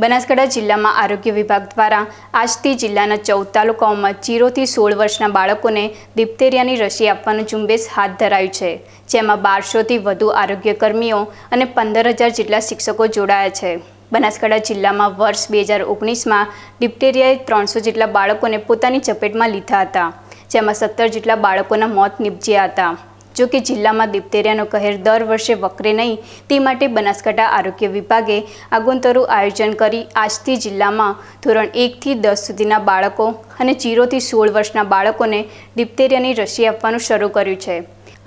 બનાસકાંઠા જિલ્લામાં આરોગ્ય વિભાગ દ્વારા આજથી જિલ્લાના ચૌદ તાલુકાઓમાં જીરોથી સોળ વર્ષના બાળકોને દિપ્તેરિયાની રસી આપવાનું ઝુંબેશ હાથ ધરાયું છે જેમાં બારસોથી વધુ આરોગ્યકર્મીઓ અને પંદર હજાર જેટલા શિક્ષકો જોડાયા છે બનાસકાંઠા જિલ્લામાં વર્ષ બે હજાર ઓગણીસમાં ડિપ્ટેરિયાએ ત્રણસો જેટલા બાળકોને પોતાની ચપેટમાં લીધા હતા જેમાં સત્તર જેટલા બાળકોના મોત નિપજ્યા હતા જો કે જિલ્લામાં દિપ્તેરિયાનો કહેર દર વર્ષે વકરે નહીં તે માટે બનાસકાંઠા આરોગ્ય વિભાગે આગોતરું આયોજન કરી આજથી જિલ્લામાં ધોરણ એકથી દસ સુધીના બાળકો અને જીરોથી સોળ વર્ષના બાળકોને દિપ્તેરિયાની રસી આપવાનું શરૂ કર્યું છે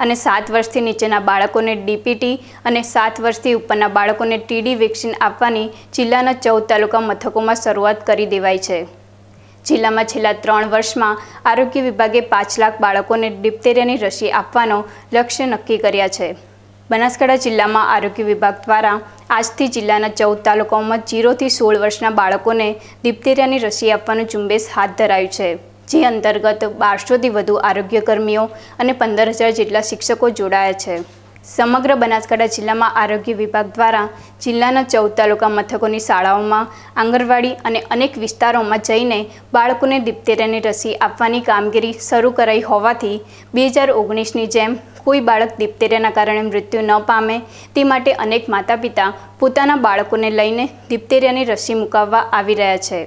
અને સાત વર્ષથી નીચેના બાળકોને ડીપીટી અને સાત વર્ષથી ઉપરના બાળકોને ટીડી વેક્સિન આપવાની જિલ્લાના ચૌદ તાલુકા મથકોમાં શરૂઆત કરી દેવાઈ છે જિલ્લામાં છેલ્લા ત્રણ વર્ષમાં આરોગ્ય વિભાગે પાંચ લાખ બાળકોને ડિપ્તેરિયાની રસી આપવાનો લક્ષ્ય નક્કી કર્યા છે બનાસકાંઠા જિલ્લામાં આરોગ્ય વિભાગ દ્વારા આજથી જિલ્લાના ચૌદ તાલુકાઓમાં જીરોથી સોળ વર્ષના બાળકોને ડિપ્તેરિયાની રસી આપવાનું ઝુંબેશ હાથ ધરાયું છે જે અંતર્ગત બારસોથી વધુ આરોગ્યકર્મીઓ અને પંદર હજાર જેટલા શિક્ષકો જોડાયા છે સમગ્ર બનાસકાંઠા જિલ્લામાં આરોગ્ય વિભાગ દ્વારા જિલ્લાના ચૌદ તાલુકા મથકોની શાળાઓમાં આંગણવાડી અને અનેક વિસ્તારોમાં જઈને બાળકોને દિપ્તેરાની રસી આપવાની કામગીરી શરૂ કરાઈ હોવાથી બે હજાર ઓગણીસની જેમ કોઈ બાળક દિપ્તેરાના કારણે મૃત્યુ ન પામે તે માટે અનેક માતા પિતા પોતાના બાળકોને લઈને દિપ્તેરિયાની રસી મુકાવવા આવી રહ્યા છે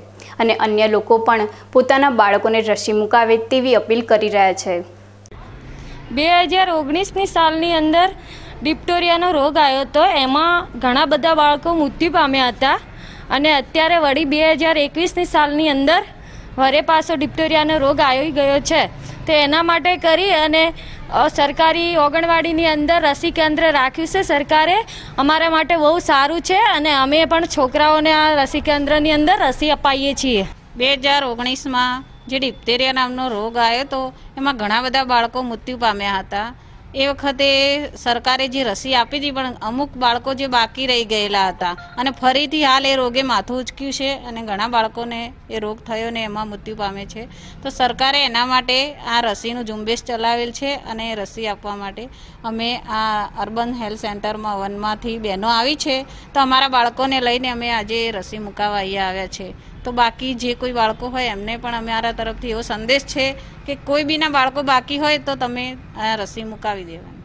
અને અન્ય લોકો પણ પોતાના બાળકોને રસી મુકાવે તેવી અપીલ કરી રહ્યા છે બે હજાર ઓગણીસની સાલની અંદર ડિપ્ટોરિયાનો રોગ આવ્યો હતો એમાં ઘણા બધા બાળકો મૃત્યુ પામ્યા હતા અને અત્યારે વળી બે હજાર એકવીસની સાલની અંદર વરે પાસો ડિપ્ટોરિયાનો રોગ આવી ગયો છે તે એના માટે કરી અને સરકારી ઓગણવાડીની અંદર રસી કેન્દ્ર રાખ્યું છે સરકારે અમારા માટે બહુ સારું છે અને અમે પણ છોકરાઓને આ રસી કેન્દ્રની અંદર રસી અપાઈએ છીએ બે હજાર ઓગણીસમાં જે ડિપ્ટેરિયા નામનો રોગ આવ્યો હતો એમાં ઘણા બધા બાળકો મૃત્યુ પામ્યા હતા એ વખતે સરકારે જે રસી આપી હતી પણ અમુક બાળકો જે બાકી રહી ગયેલા હતા અને ફરીથી હાલ એ રોગે માથું ઉચક્યું છે અને ઘણા બાળકોને એ રોગ થયો ને એમાં મૃત્યુ પામે છે તો સરકારે એના માટે આ રસીનું ઝુંબેશ ચલાવેલ છે અને રસી આપવા માટે અમે આ અર્બન હેલ્થ સેન્ટરમાં વનમાંથી બહેનો આવી છે તો અમારા બાળકોને લઈને અમે આજે રસી મુકાવા અહીંયા આવ્યા છે તો બાકી જે કોઈ બાળકો હોય એમને પણ અમારા તરફથી એવો સંદેશ છે કે કોઈ બીના બાળકો બાકી હોય તો તમે રસી મુકાવી દેવાની